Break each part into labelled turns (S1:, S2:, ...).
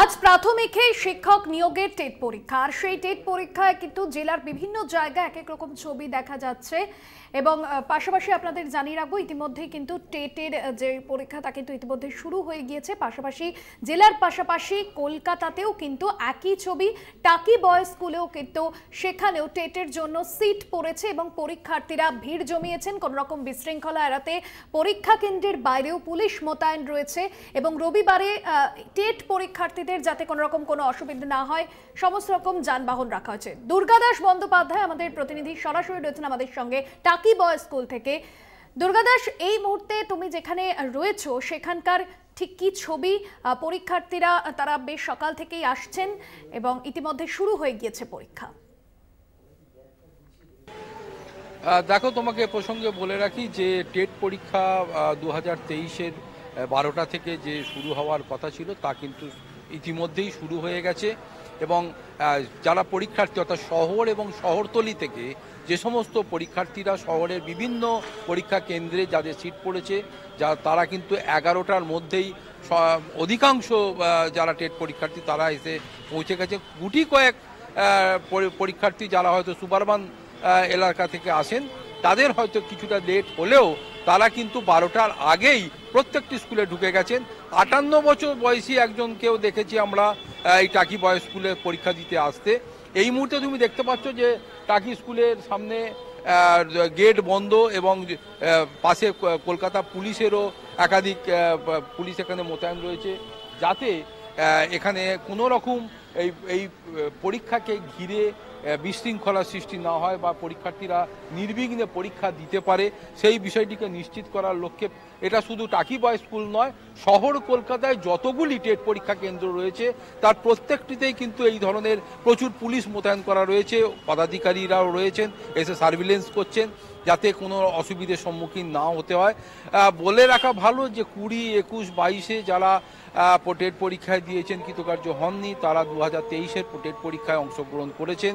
S1: আজ প্রাথমিকে শিক্ষক নিয়োগের টেট পরীক্ষা আর সেই টেট পরীক্ষায় কিন্তু জেলার বিভিন্ন জায়গায় এক এক রকম ছবি দেখা যাচ্ছে এবং পাশাপাশি আপনাদের জানিয়ে রাখবো ইতিমধ্যে কিন্তু টেটের যে পরীক্ষা তা কিন্তু ইতিমধ্যে শুরু হয়ে গিয়েছে পাশাপাশি জেলার পাশাপাশি কলকাতাতেও কিন্তু একই ছবি টাকি বয় স্কুলেও কিন্তু সেখানেও টেটের জন্য সিট পড়েছে এবং পরীক্ষার্থীরা ভিড় জমিয়েছেন কোন রকম বিশৃঙ্খলা এড়াতে পরীক্ষা কেন্দ্রের বাইরেও পুলিশ মোতায়েন রয়েছে এবং রবিবারে টেট পরীক্ষার্থী যাত্রীদের যাতে কোনো রকম কোনো অসুবিধা না হয় সমস্ত রকম যানবাহন রাখা হয়েছে দুর্গাদাস বন্দ্যোপাধ্যায় আমাদের প্রতিনিধি সরাসরি রয়েছেন আমাদের সঙ্গে টাকি বয় স্কুল থেকে দুর্গাদাস এই মুহূর্তে তুমি যেখানে রয়েছো সেখানকার ঠিক কি ছবি পরীক্ষার্থীরা তারা বেশ সকাল থেকেই আসছেন এবং ইতিমধ্যে শুরু হয়ে গিয়েছে পরীক্ষা
S2: দেখো তোমাকে প্রসঙ্গে বলে রাখি যে টেট পরীক্ষা দু হাজার তেইশের বারোটা থেকে যে শুরু হওয়ার কথা ছিল তা কিন্তু ইতিমধ্যেই শুরু হয়ে গেছে এবং যারা পরীক্ষার্থী অর্থাৎ শহর এবং শহরতলি থেকে যে সমস্ত পরীক্ষার্থীরা শহরের বিভিন্ন পরীক্ষা কেন্দ্রে যাদের সিট পড়েছে যা তারা কিন্তু এগারোটার মধ্যেই অধিকাংশ যারা টেট পরীক্ষার্থী তারা এসে পৌঁছে গেছে গুটি কয়েক পরীক্ষার্থী যারা হয়তো সুপারবান এলাকা থেকে আসেন তাদের হয়তো কিছুটা লেট হলেও তারা কিন্তু বারোটার আগেই প্রত্যেকটি স্কুলে ঢুকে গেছেন আটান্ন বছর বয়সী একজনকেও দেখেছি আমরা এই টাকি বয়স স্কুলে পরীক্ষা দিতে আসতে এই মুহূর্তে তুমি দেখতে পাচ্ছ যে টাকি স্কুলের সামনে গেট বন্ধ এবং পাশে কলকাতা পুলিশেরও একাধিক পুলিশ এখানে মোতায়েন রয়েছে যাতে এখানে কোনো রকম এই এই পরীক্ষাকে ঘিরে বিশৃঙ্খলা সৃষ্টি না হয় বা পরীক্ষার্থীরা নির্বিঘ্নে পরীক্ষা দিতে পারে সেই বিষয়টিকে নিশ্চিত করার লক্ষ্যে এটা শুধু টাকি বয় স্কুল নয় শহর কলকাতায় যতগুলি টেট পরীক্ষা কেন্দ্র রয়েছে তার প্রত্যেকটিতেই কিন্তু এই ধরনের প্রচুর পুলিশ মোতায়েন করা রয়েছে পদাধিকারীরাও রয়েছেন এসে সার্ভিলেন্স করছেন যাতে কোনো অসুবিধের সম্মুখীন না হতে হয় বলে রাখা ভালো যে কুড়ি একুশ বাইশে যারা টেট পরীক্ষায় দিয়েছেন কৃতকার্য হননি তারা দু হাজার তেইশের টেট পরীক্ষায় অংশগ্রহণ করেছেন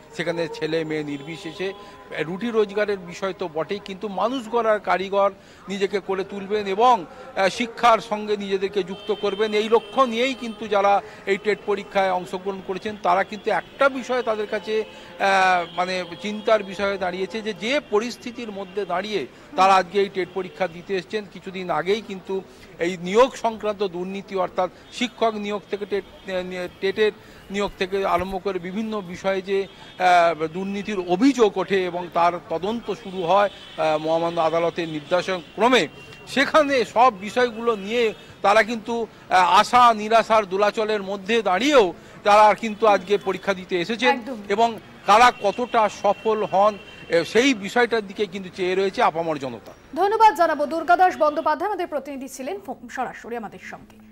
S2: সেখানে ছেলে মেয়ে নির্বিশেষে রুটি রোজগারের বিষয় তো বটেই কিন্তু মানুষ গড়ার কারিগর নিজেকে করে তুলবেন এবং শিক্ষার সঙ্গে নিজেদেরকে যুক্ত করবেন এই লক্ষ্য নিয়েই কিন্তু যারা এই টেট পরীক্ষায় অংশগ্রহণ করেছেন তারা কিন্তু একটা বিষয় তাদের কাছে মানে চিন্তার বিষয়ে দাঁড়িয়েছে যে যে পরিস্থিতির মধ্যে দাঁড়িয়ে তারা আজকে এই টেট পরীক্ষা দিতে এসছেন কিছুদিন আগেই কিন্তু এই নিয়োগ সংক্রান্ত দুর্নীতি অর্থাৎ শিক্ষক নিয়োগ থেকে টেট টেটের নিয়োগ থেকে আরম্ভ করে বিভিন্ন বিষয়ে যে দুর্নীতির অভিযোগ ওঠে এবং তার তদন্ত শুরু হয় মহামান্য আদালতের নির্দেশন ক্রমে সেখানে সব বিষয়গুলো নিয়ে তারা কিন্তু আশা নিরাশার দোলাচলের মধ্যে দাঁড়িয়েও তারা কিন্তু আজকে পরীক্ষা দিতে এসেছেন এবং তারা কতটা সফল হন সেই বিষয়টার দিকে কিন্তু চেয়ে রয়েছে আপামর জনতা
S1: ধন্যবাদ জানাবো দুর্গাদাস বন্দ্যোপাধ্যায় আমাদের প্রতিনিধি ছিলেন সরাসরি আমাদের সঙ্গে